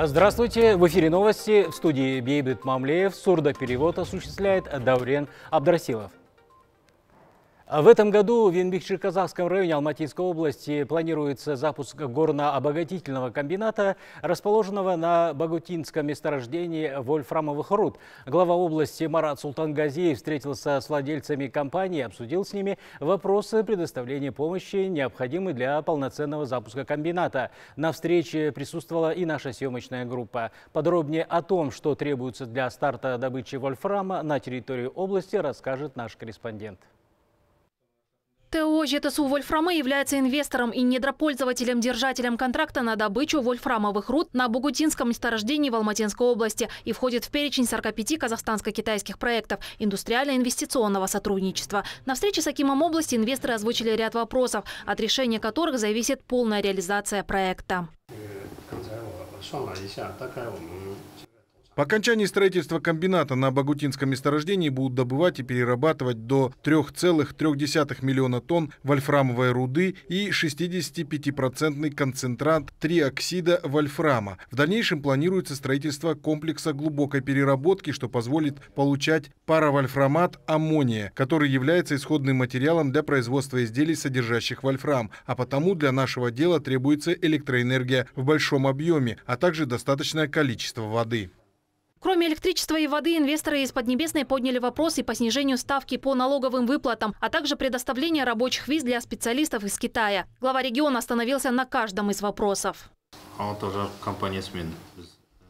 А, здравствуйте, в эфире новости. В студии Бейбит Мамлеев сурдоперевод осуществляет Даврен Абдрасилов. А в этом году в Венбих-Черказахском районе Алматинской области планируется запуск горно-обогатительного комбината, расположенного на Багутинском месторождении вольфрамовых руд. Глава области Марат Султангазиев встретился с владельцами компании, обсудил с ними вопросы предоставления помощи, необходимой для полноценного запуска комбината. На встрече присутствовала и наша съемочная группа. Подробнее о том, что требуется для старта добычи вольфрама на территории области, расскажет наш корреспондент. ТО «ЖТСУ Вольфрама» является инвестором и недропользователем, держателем контракта на добычу вольфрамовых руд на Бугутинском месторождении в Алматинской области и входит в перечень 45 казахстанско-китайских проектов индустриально-инвестиционного сотрудничества. На встрече с Акимом области инвесторы озвучили ряд вопросов, от решения которых зависит полная реализация проекта. Э, а по окончании строительства комбината на Багутинском месторождении будут добывать и перерабатывать до 3,3 миллиона тонн вольфрамовой руды и 65% концентрат триоксида вольфрама. В дальнейшем планируется строительство комплекса глубокой переработки, что позволит получать паравольфрамат аммония, который является исходным материалом для производства изделий, содержащих вольфрам, а потому для нашего дела требуется электроэнергия в большом объеме, а также достаточное количество воды. Кроме электричества и воды, инвесторы из Поднебесной подняли вопросы по снижению ставки по налоговым выплатам, а также предоставление рабочих виз для специалистов из Китая. Глава региона остановился на каждом из вопросов. А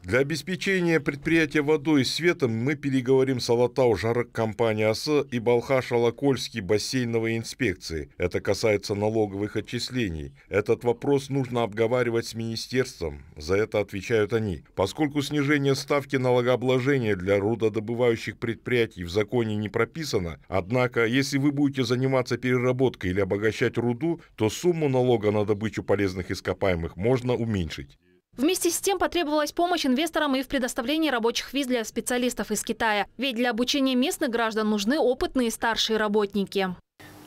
для обеспечения предприятия водой и светом мы переговорим с Алатау жарок компании АС и Балхаш Алакольский бассейновой инспекции. Это касается налоговых отчислений. Этот вопрос нужно обговаривать с министерством. За это отвечают они. Поскольку снижение ставки налогообложения для рудодобывающих предприятий в законе не прописано, однако, если вы будете заниматься переработкой или обогащать руду, то сумму налога на добычу полезных ископаемых можно уменьшить. Вместе с тем потребовалась помощь инвесторам и в предоставлении рабочих виз для специалистов из Китая. Ведь для обучения местных граждан нужны опытные старшие работники.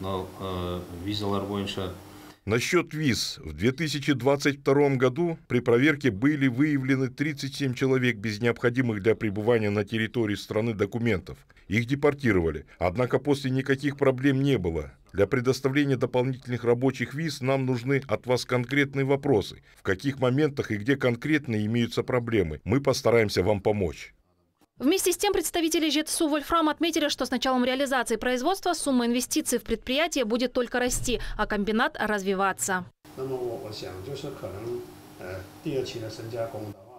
Но э, визалар бойынша Насчет виз. В 2022 году при проверке были выявлены 37 человек без необходимых для пребывания на территории страны документов. Их депортировали. Однако после никаких проблем не было. Для предоставления дополнительных рабочих виз нам нужны от вас конкретные вопросы. В каких моментах и где конкретно имеются проблемы. Мы постараемся вам помочь. Вместе с тем представители ЖЕТСУ «Вольфрам» отметили, что с началом реализации производства сумма инвестиций в предприятие будет только расти, а комбинат развиваться.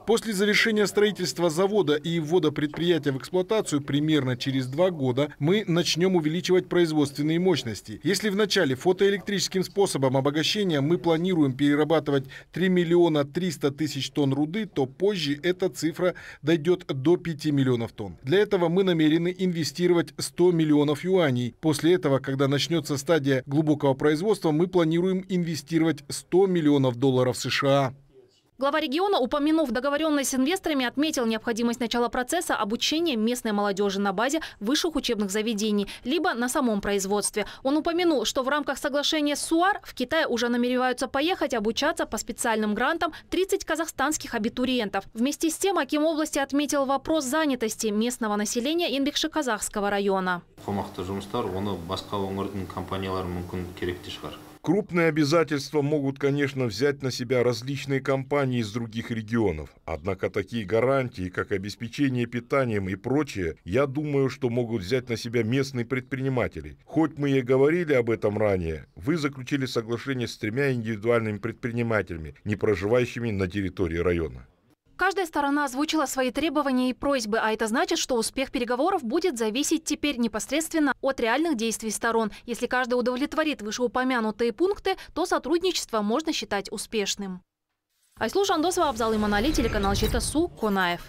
После завершения строительства завода и ввода предприятия в эксплуатацию примерно через два года мы начнем увеличивать производственные мощности. Если в начале фотоэлектрическим способом обогащения мы планируем перерабатывать 3 миллиона 300 тысяч тонн руды, то позже эта цифра дойдет до 5 миллионов тонн. Для этого мы намерены инвестировать 100 миллионов юаней. После этого, когда начнется стадия глубокого производства, мы планируем инвестировать 100 миллионов долларов США. Глава региона, упомянув договоренность с инвесторами, отметил необходимость начала процесса обучения местной молодежи на базе высших учебных заведений, либо на самом производстве. Он упомянул, что в рамках соглашения СУАР в Китай уже намереваются поехать обучаться по специальным грантам 30 казахстанских абитуриентов. Вместе с тем, Аким области отметил вопрос занятости местного населения Инбекши-Казахского района. Крупные обязательства могут, конечно, взять на себя различные компании из других регионов, однако такие гарантии, как обеспечение питанием и прочее, я думаю, что могут взять на себя местные предприниматели. Хоть мы и говорили об этом ранее, вы заключили соглашение с тремя индивидуальными предпринимателями, не проживающими на территории района. Каждая сторона озвучила свои требования и просьбы, а это значит, что успех переговоров будет зависеть теперь непосредственно от реальных действий сторон. Если каждый удовлетворит вышеупомянутые пункты, то сотрудничество можно считать успешным. Айслу Жандосова, Абзал Иманали, телеканал Чита Су, Конаев.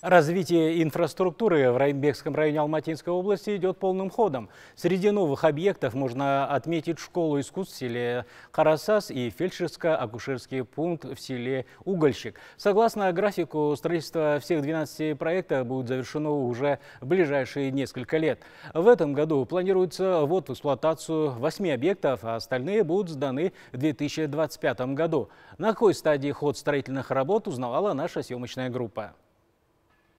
Развитие инфраструктуры в Райнбекском районе Алматинской области идет полным ходом. Среди новых объектов можно отметить школу искусств в селе Карасас и фельдшерско-акушерский пункт в селе Угольщик. Согласно графику, строительство всех 12 проектов будет завершено уже в ближайшие несколько лет. В этом году планируется ввод в эксплуатацию 8 объектов, а остальные будут сданы в 2025 году. На какой стадии ход строительных работ узнавала наша съемочная группа.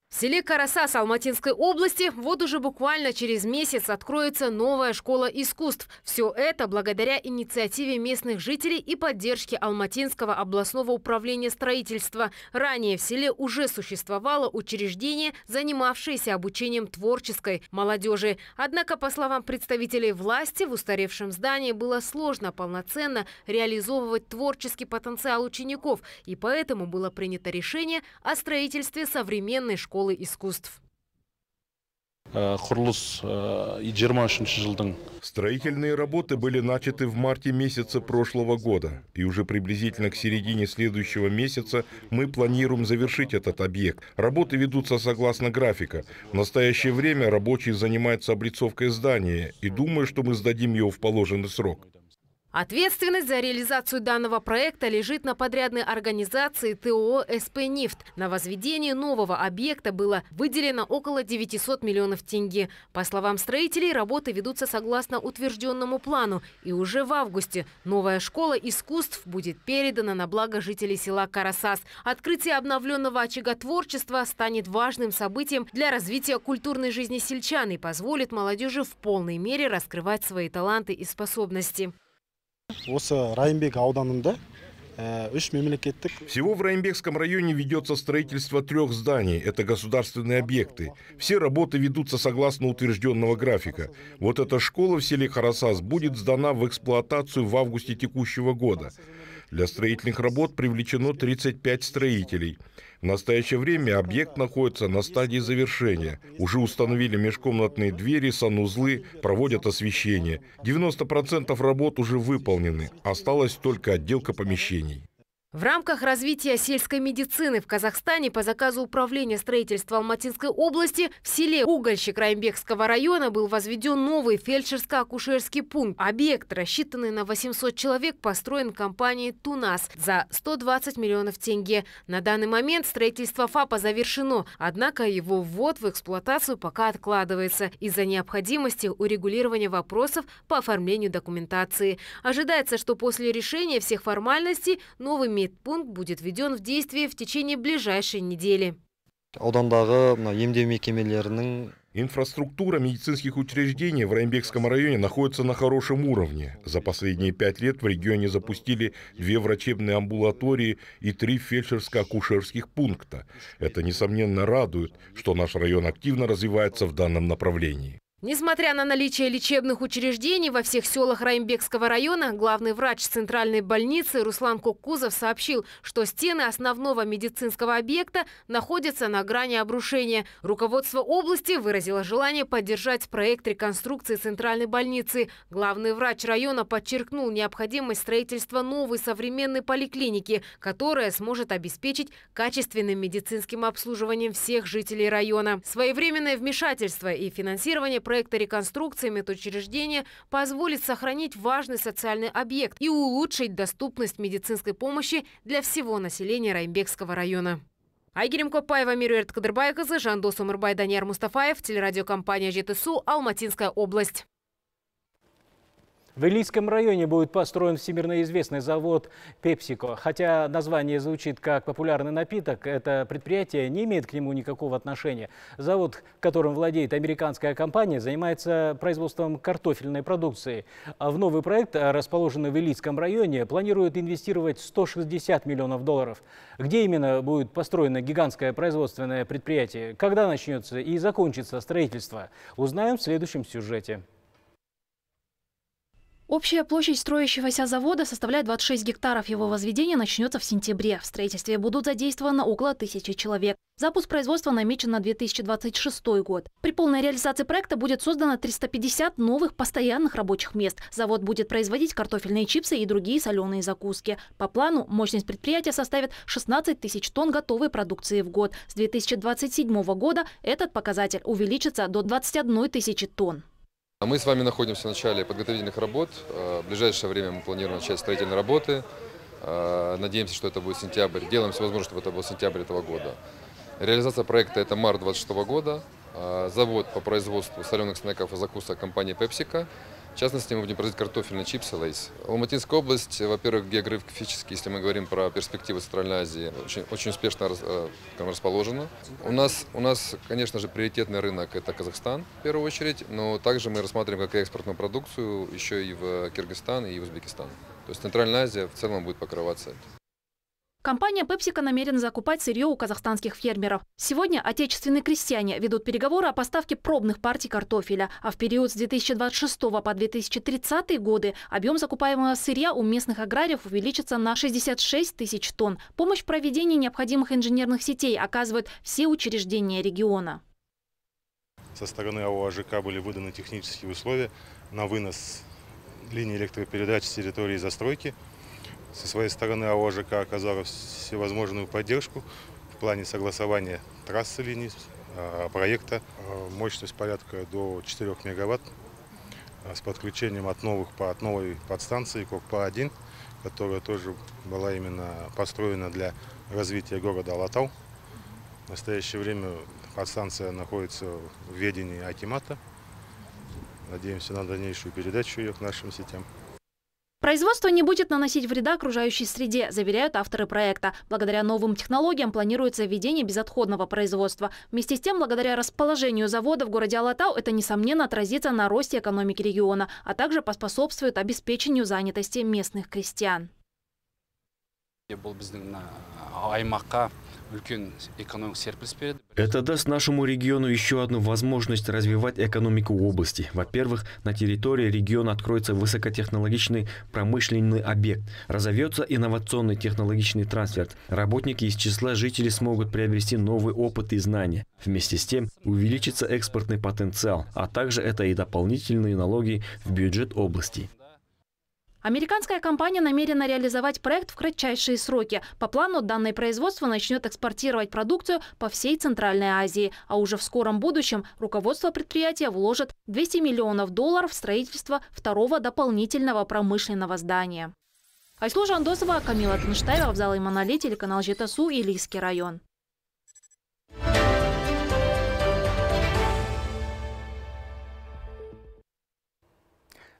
В селе Карасас Алматинской области вот уже буквально через месяц откроется новая школа искусств. Все это благодаря инициативе местных жителей и поддержке Алматинского областного управления строительства. Ранее в селе уже существовало учреждение, занимавшееся обучением творческой молодежи. Однако, по словам представителей власти, в устаревшем здании было сложно полноценно реализовывать творческий потенциал учеников, и поэтому было принято решение о строительстве современной школы школы искусств. Э, э, Строительные работы были начаты в марте месяца прошлого года. И уже приблизительно к середине следующего месяца мы планируем завершить этот объект. Работы ведутся согласно графика. В настоящее время рабочие занимаются облицовкой здания и думаю, что мы сдадим его в положенный срок. Ответственность за реализацию данного проекта лежит на подрядной организации ТОО «СП Нефт». На возведение нового объекта было выделено около 900 миллионов тенге. По словам строителей, работы ведутся согласно утвержденному плану. И уже в августе новая школа искусств будет передана на благо жителей села Карасас. Открытие обновленного очага творчества станет важным событием для развития культурной жизни сельчан и позволит молодежи в полной мере раскрывать свои таланты и способности. Э, Всего в Раймбекском районе ведется строительство трех зданий. Это государственные объекты. Все работы ведутся согласно утвержденного графика. Вот эта школа в селе Харасас будет сдана в эксплуатацию в августе текущего года. Для строительных работ привлечено 35 строителей. В настоящее время объект находится на стадии завершения. Уже установили межкомнатные двери, санузлы, проводят освещение. 90% работ уже выполнены. Осталась только отделка помещений. В рамках развития сельской медицины в Казахстане по заказу Управления строительства Алматинской области в селе Угольщик Раймбекского района был возведен новый фельдшерско-акушерский пункт. Объект, рассчитанный на 800 человек, построен компанией «Тунас» за 120 миллионов тенге. На данный момент строительство ФАПа завершено, однако его ввод в эксплуатацию пока откладывается из-за необходимости урегулирования вопросов по оформлению документации. Ожидается, что после решения всех формальностей новый медпункт будет введен в действие в течение ближайшей недели. Инфраструктура медицинских учреждений в Раймбекском районе находится на хорошем уровне. За последние пять лет в регионе запустили две врачебные амбулатории и три фельдшерско-акушерских пункта. Это, несомненно, радует, что наш район активно развивается в данном направлении. Несмотря на наличие лечебных учреждений во всех селах Раймбекского района, главный врач центральной больницы Руслан Коккузов сообщил, что стены основного медицинского объекта находятся на грани обрушения. Руководство области выразило желание поддержать проект реконструкции центральной больницы. Главный врач района подчеркнул необходимость строительства новой современной поликлиники, которая сможет обеспечить качественным медицинским обслуживанием всех жителей района. Своевременное вмешательство и финансирование проекта реконструкции медучреждения позволит сохранить важный социальный объект и улучшить доступность медицинской помощи для всего населения Раймбекского района. Айгерим Копаева, Мирюэрт Кадырбайказы, Жандос Умырбай, Данияр Мустафаев, телерадиокомпания ЖТСУ, Алматинская область. В Илийском районе будет построен всемирно известный завод «Пепсико». Хотя название звучит как популярный напиток, это предприятие не имеет к нему никакого отношения. Завод, которым владеет американская компания, занимается производством картофельной продукции. А в новый проект, расположенный в Илийском районе, планируют инвестировать 160 миллионов долларов. Где именно будет построено гигантское производственное предприятие, когда начнется и закончится строительство, узнаем в следующем сюжете. Общая площадь строящегося завода составляет 26 гектаров. Его возведение начнется в сентябре. В строительстве будут задействовано около тысячи человек. Запуск производства намечен на 2026 год. При полной реализации проекта будет создано 350 новых постоянных рабочих мест. Завод будет производить картофельные чипсы и другие соленые закуски. По плану мощность предприятия составит 16 тысяч тонн готовой продукции в год. С 2027 года этот показатель увеличится до 21 тысячи тонн. А мы с вами находимся в начале подготовительных работ. Э, в ближайшее время мы планируем начать строительные работы. Э, надеемся, что это будет сентябрь. Делаем все возможное, чтобы это был сентябрь этого года. Реализация проекта – это март 2026 года. Э, завод по производству соленых снеков и закусок компании «Пепсика». В частности, мы будем производить картофельные чипсы «Лейс». Алматинская область, во-первых, географически, если мы говорим про перспективы Центральной Азии, очень, очень успешно э, расположена. У нас, у нас, конечно же, приоритетный рынок – это Казахстан, в первую очередь, но также мы рассматриваем как экспортную продукцию еще и в Киргизстан и в Узбекистан. То есть Центральная Азия в целом будет покрываться Компания PepsiCo намерена закупать сырье у казахстанских фермеров. Сегодня отечественные крестьяне ведут переговоры о поставке пробных партий картофеля, а в период с 2026 по 2030 годы объем закупаемого сырья у местных аграриев увеличится на 66 тысяч тонн. Помощь в проведении необходимых инженерных сетей оказывают все учреждения региона. Со стороны АО были выданы технические условия на вынос линии электропередач с территории застройки – со своей стороны АО ЖК оказала всевозможную поддержку в плане согласования трассы линий а, проекта. А, мощность порядка до 4 мегаватт а, с подключением от, новых, от новой подстанции КОКПА-1, которая тоже была именно построена для развития города Алатау. В настоящее время подстанция находится в ведении Акимата. Надеемся на дальнейшую передачу ее к нашим сетям. Производство не будет наносить вреда окружающей среде, заверяют авторы проекта. Благодаря новым технологиям планируется введение безотходного производства. Вместе с тем, благодаря расположению завода в городе Алатау, это, несомненно, отразится на росте экономики региона, а также поспособствует обеспечению занятости местных крестьян. Это даст нашему региону еще одну возможность развивать экономику области. Во-первых, на территории региона откроется высокотехнологичный промышленный объект. Разовьется инновационный технологичный трансфер. Работники из числа жителей смогут приобрести новый опыт и знания. Вместе с тем увеличится экспортный потенциал, а также это и дополнительные налоги в бюджет области. Американская компания намерена реализовать проект в кратчайшие сроки. По плану данное производство начнет экспортировать продукцию по всей Центральной Азии. А уже в скором будущем руководство предприятия вложит 200 миллионов долларов в строительство второго дополнительного промышленного здания. Айслу Жандосова, Камила Тенштаева, Абзал Иманале, телеканал Жетасу, Илийский район.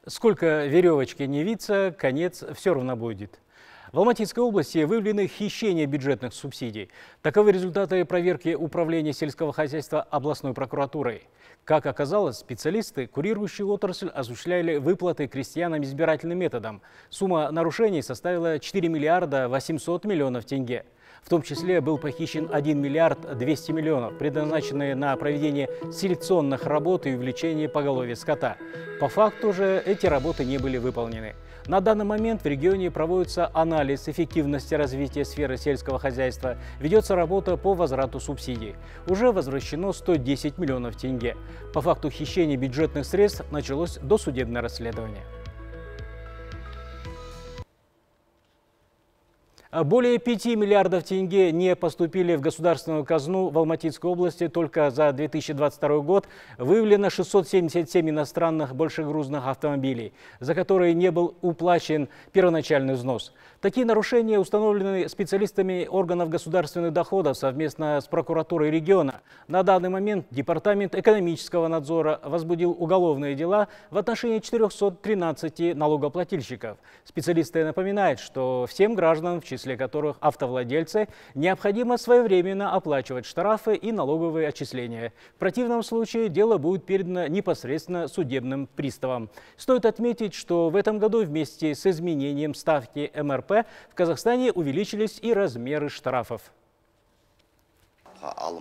Сколько веревочки не виться, конец все равно будет. В Алматинской области выявлены хищение бюджетных субсидий. Таковы результаты проверки Управления сельского хозяйства областной прокуратурой. Как оказалось, специалисты, курирующие отрасль, осуществляли выплаты крестьянам избирательным методом. Сумма нарушений составила 4 миллиарда 800 миллионов тенге. В том числе был похищен 1 миллиард 200 миллионов, предназначенные на проведение селекционных работ и увеличение поголовья скота. По факту же эти работы не были выполнены. На данный момент в регионе проводится анализ эффективности развития сферы сельского хозяйства, ведется работа по возврату субсидий. Уже возвращено 110 миллионов тенге. По факту хищения бюджетных средств началось досудебное расследование. А более 5 миллиардов тенге не поступили в государственную казну в Алматинской области. Только за 2022 год выявлено 677 иностранных большегрузных автомобилей, за которые не был уплачен первоначальный взнос. Такие нарушения установлены специалистами органов государственных доходов совместно с прокуратурой региона. На данный момент Департамент экономического надзора возбудил уголовные дела в отношении 413 налогоплательщиков. Специалисты напоминают, что всем гражданам, в числе которых автовладельцы, необходимо своевременно оплачивать штрафы и налоговые отчисления. В противном случае дело будет передано непосредственно судебным приставам. Стоит отметить, что в этом году вместе с изменением ставки МРП КП, в Казахстане увеличились и размеры штрафов. А,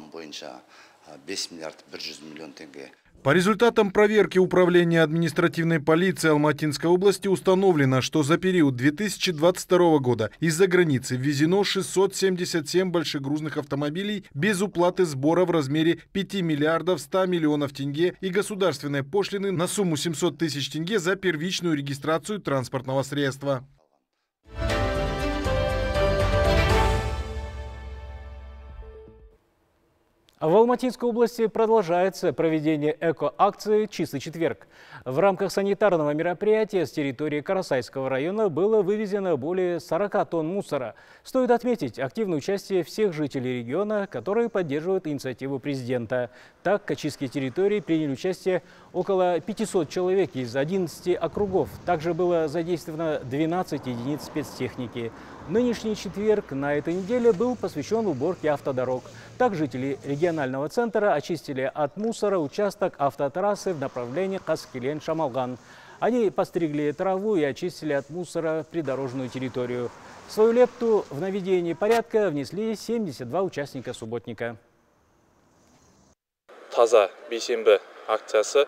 По результатам проверки Управления административной полиции Алматинской области установлено, что за период 2022 года из-за границы ввезено 677 большегрузных автомобилей без уплаты сбора в размере 5 миллиардов 100 миллионов тенге и государственной пошлины на сумму 700 тысяч тенге за первичную регистрацию транспортного средства. А в Алматинской области продолжается проведение эко-акции «Чистый четверг». В рамках санитарного мероприятия с территории Карасайского района было вывезено более 40 тонн мусора. Стоит отметить активное участие всех жителей региона, которые поддерживают инициативу президента. Так, к очистке территории приняли участие около 500 человек из 11 округов. Также было задействовано 12 единиц спецтехники. Нынешний четверг на этой неделе был посвящен уборке автодорог. Так жители регионального центра очистили от мусора участок автотрассы в направлении Каскелен-Шамалган. Они постригли траву и очистили от мусора придорожную территорию. Свою лепту в наведении порядка внесли 72 участника субботника. Таза Бисимбе акциясы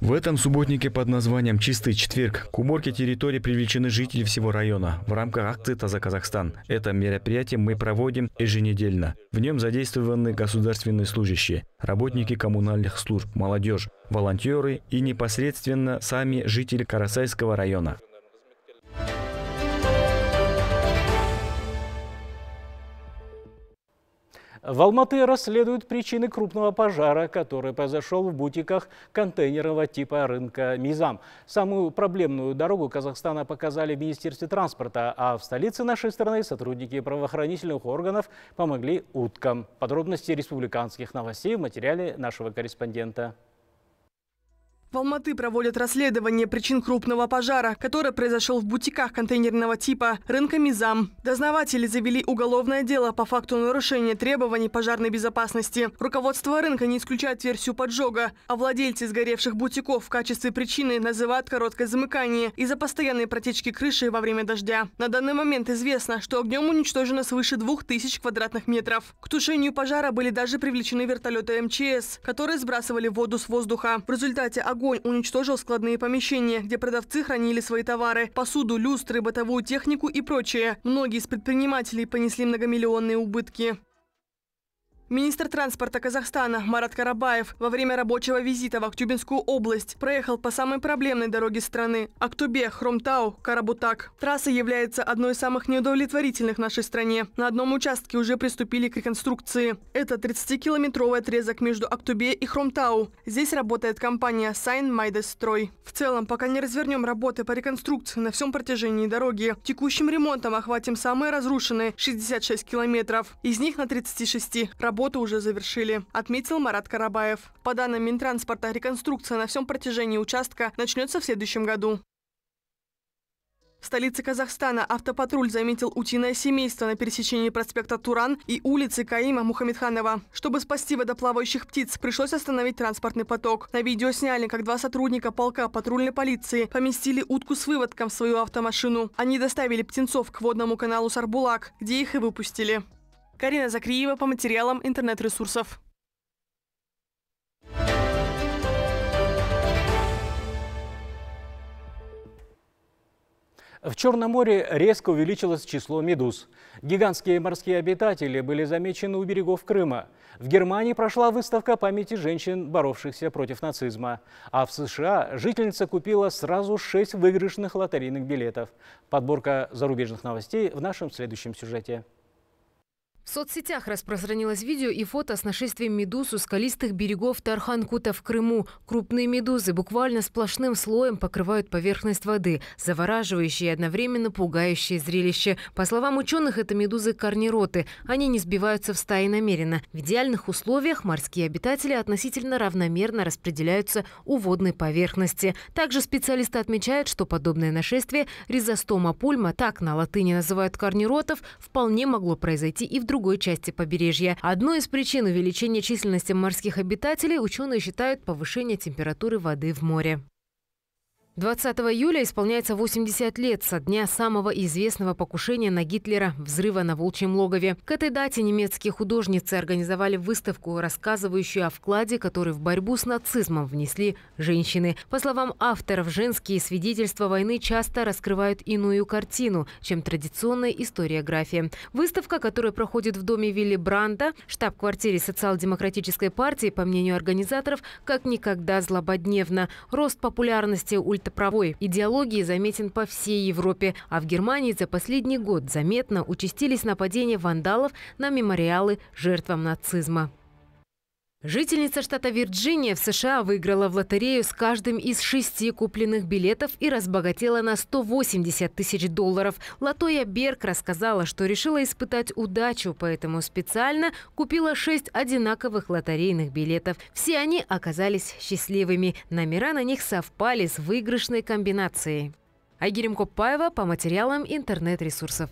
в этом субботнике под названием «Чистый четверг» к уборке территории привлечены жители всего района в рамках акции «Таза Казахстан». Это мероприятие мы проводим еженедельно. В нем задействованы государственные служащие, работники коммунальных служб, молодежь, волонтеры и непосредственно сами жители Карасайского района. В Алматы расследуют причины крупного пожара, который произошел в бутиках контейнерного типа рынка «Мизам». Самую проблемную дорогу Казахстана показали в Министерстве транспорта, а в столице нашей страны сотрудники правоохранительных органов помогли уткам. Подробности республиканских новостей в материале нашего корреспондента. В Алматы проводят расследование причин крупного пожара, который произошел в бутиках контейнерного типа рынка «Мизам». Дознаватели завели уголовное дело по факту нарушения требований пожарной безопасности. Руководство рынка не исключает версию поджога, а владельцы сгоревших бутиков в качестве причины называют короткое замыкание из-за постоянной протечки крыши во время дождя. На данный момент известно, что огнем уничтожено свыше 2000 квадратных метров. К тушению пожара были даже привлечены вертолеты МЧС, которые сбрасывали воду с воздуха. В результате огонь огонь уничтожил складные помещения, где продавцы хранили свои товары, посуду, люстры, бытовую технику и прочее. Многие из предпринимателей понесли многомиллионные убытки. Министр транспорта Казахстана Марат Карабаев во время рабочего визита в Актюбинскую область проехал по самой проблемной дороге страны – актюбе Хромтау, Карабутак. Трасса является одной из самых неудовлетворительных в нашей стране. На одном участке уже приступили к реконструкции. Это 30-километровый отрезок между Актюбе и Хромтау. Здесь работает компания Сайн Строй. В целом, пока не развернем работы по реконструкции на всем протяжении дороги, текущим ремонтом охватим самые разрушенные 66 километров. Из них на 36 работают работы уже завершили, отметил Марат Карабаев. По данным Минтранспорта, реконструкция на всем протяжении участка начнется в следующем году. В столице Казахстана автопатруль заметил утиное семейство на пересечении проспекта Туран и улицы Каима Мухамедханова. Чтобы спасти водоплавающих птиц, пришлось остановить транспортный поток. На видео сняли, как два сотрудника полка патрульной полиции поместили утку с выводком в свою автомашину. Они доставили птенцов к водному каналу Сарбулак, где их и выпустили. Карина Закриева по материалам интернет-ресурсов. В Черном море резко увеличилось число медуз. Гигантские морские обитатели были замечены у берегов Крыма. В Германии прошла выставка памяти женщин, боровшихся против нацизма. А в США жительница купила сразу шесть выигрышных лотерейных билетов. Подборка зарубежных новостей в нашем следующем сюжете. В соцсетях распространилось видео и фото с нашествием медуз у скалистых берегов Тарханкута в Крыму. Крупные медузы буквально сплошным слоем покрывают поверхность воды, завораживающее и одновременно пугающее зрелище. По словам ученых, это медузы корнероты. Они не сбиваются в стаи намеренно. В идеальных условиях морские обитатели относительно равномерно распределяются у водной поверхности. Также специалисты отмечают, что подобное нашествие ризостома пульма, так на латыни называют корнеротов, вполне могло произойти и в других другой части побережья. Одной из причин увеличения численности морских обитателей ученые считают повышение температуры воды в море. 20 июля исполняется 80 лет со дня самого известного покушения на Гитлера – взрыва на Волчьем логове. К этой дате немецкие художницы организовали выставку, рассказывающую о вкладе, который в борьбу с нацизмом внесли женщины. По словам авторов, женские свидетельства войны часто раскрывают иную картину, чем традиционная историография. Выставка, которая проходит в доме Вилли Бранда, штаб-квартире социал-демократической партии, по мнению организаторов, как никогда злободневна. Рост популярности ультра правовой идеологии заметен по всей Европе, а в Германии за последний год заметно участились нападения вандалов на мемориалы жертвам нацизма. Жительница штата Вирджиния в США выиграла в лотерею с каждым из шести купленных билетов и разбогатела на 180 тысяч долларов. Латоя Берг рассказала, что решила испытать удачу, поэтому специально купила шесть одинаковых лотерейных билетов. Все они оказались счастливыми. Номера на них совпали с выигрышной комбинацией. Айгерим Копаева по материалам интернет-ресурсов.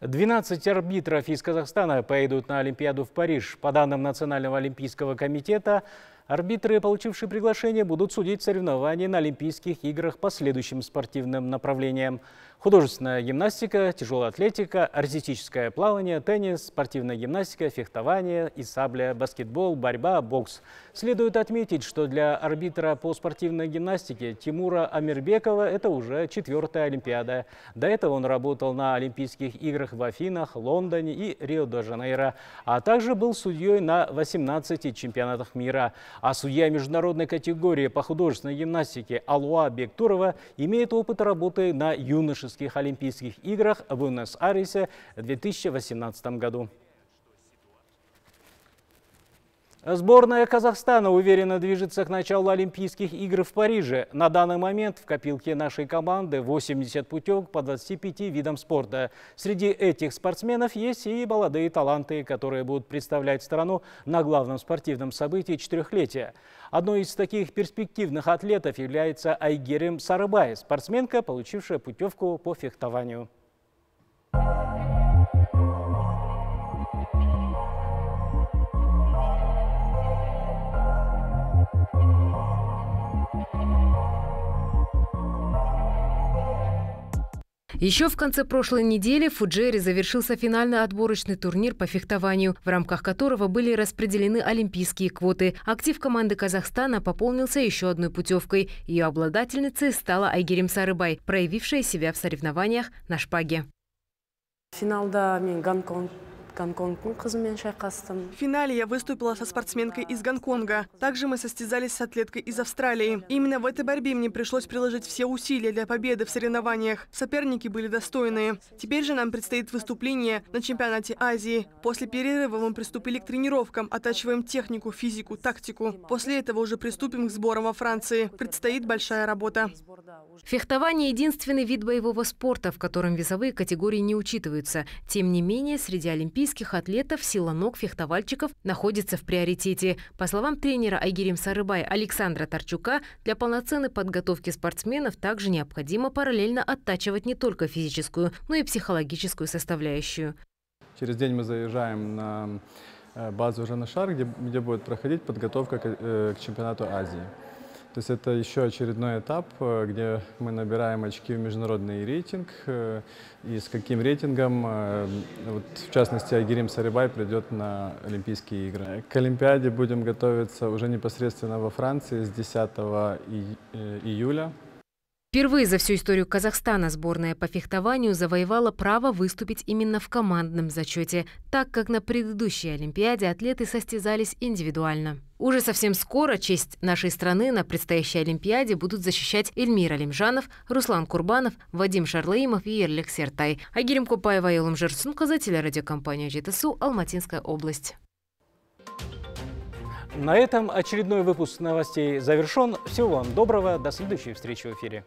12 арбитров из Казахстана поедут на Олимпиаду в Париж. По данным Национального олимпийского комитета, арбитры, получившие приглашение, будут судить соревнования на Олимпийских играх по следующим спортивным направлениям. Художественная гимнастика, тяжелая атлетика, артистическое плавание, теннис, спортивная гимнастика, фехтование и сабля, баскетбол, борьба, бокс. Следует отметить, что для арбитра по спортивной гимнастике Тимура Амирбекова это уже четвертая Олимпиада. До этого он работал на Олимпийских играх в Афинах, Лондоне и Рио-де-Жанейро, а также был судьей на 18 чемпионатах мира. А судья международной категории по художественной гимнастике Алуа Бектурова имеет опыт работы на юношеском Юношеских Олимпийских играх в буэнос Арисе в 2018 году. Сборная Казахстана уверенно движется к началу Олимпийских игр в Париже. На данный момент в копилке нашей команды 80 путевок по 25 видам спорта. Среди этих спортсменов есть и молодые таланты, которые будут представлять страну на главном спортивном событии четырехлетия. Одной из таких перспективных атлетов является Айгерим Сарабай, спортсменка, получившая путевку по фехтованию. Еще в конце прошлой недели в Фуджере завершился финальный отборочный турнир по фехтованию, в рамках которого были распределены олимпийские квоты. Актив команды Казахстана пополнился еще одной путевкой. Ее обладательницей стала Айгерим Сарыбай, проявившая себя в соревнованиях на шпаге. Финалда мен Гонконг Гонконгтың шайқастым. В финале я выступила со спортсменкой из Гонконга. Также мы состязались с атлеткой из Австралии. Именно в этой борьбе мне пришлось приложить все усилия для победы в соревнованиях. Соперники были достойные. Теперь же нам предстоит выступление на чемпионате Азии. После перерыва мы приступили к тренировкам, оттачиваем технику, физику, тактику. После этого уже приступим к сборам во Франции. Предстоит большая работа. Фехтование – единственный вид боевого спорта, в котором весовые категории не учитываются. Тем не менее, среди олимпийцев олимпийских атлетов сила ног фехтовальщиков находится в приоритете. По словам тренера Айгерим Сарыбай Александра Торчука, для полноценной подготовки спортсменов также необходимо параллельно оттачивать не только физическую, но и психологическую составляющую. Через день мы заезжаем на э, базу Жанашар, где, где будет проходить подготовка к, э, к чемпионату Азии. То есть это еще очередной этап, э, где мы набираем очки в международный рейтинг. Э, и с каким рейтингом, э, вот в частности, Агирим Сарибай придет на Олимпийские игры. К Олимпиаде будем готовиться уже непосредственно во Франции с 10 июля. Впервые за всю историю Казахстана сборная по фехтованию завоевала право выступить именно в командном зачете, так как на предыдущей Олимпиаде атлеты состязались индивидуально. Уже совсем скоро честь нашей страны на предстоящей Олимпиаде будут защищать Эльмир Алимжанов, Руслан Курбанов, Вадим Шарлеймов и Ерлик Сертай. Агирим Купаева и Олам Жирсунказа, телерадиокомпания ЖТСУ, Алматинская область. На этом очередной выпуск новостей завершен. Всего вам доброго, до следующей встречи в эфире.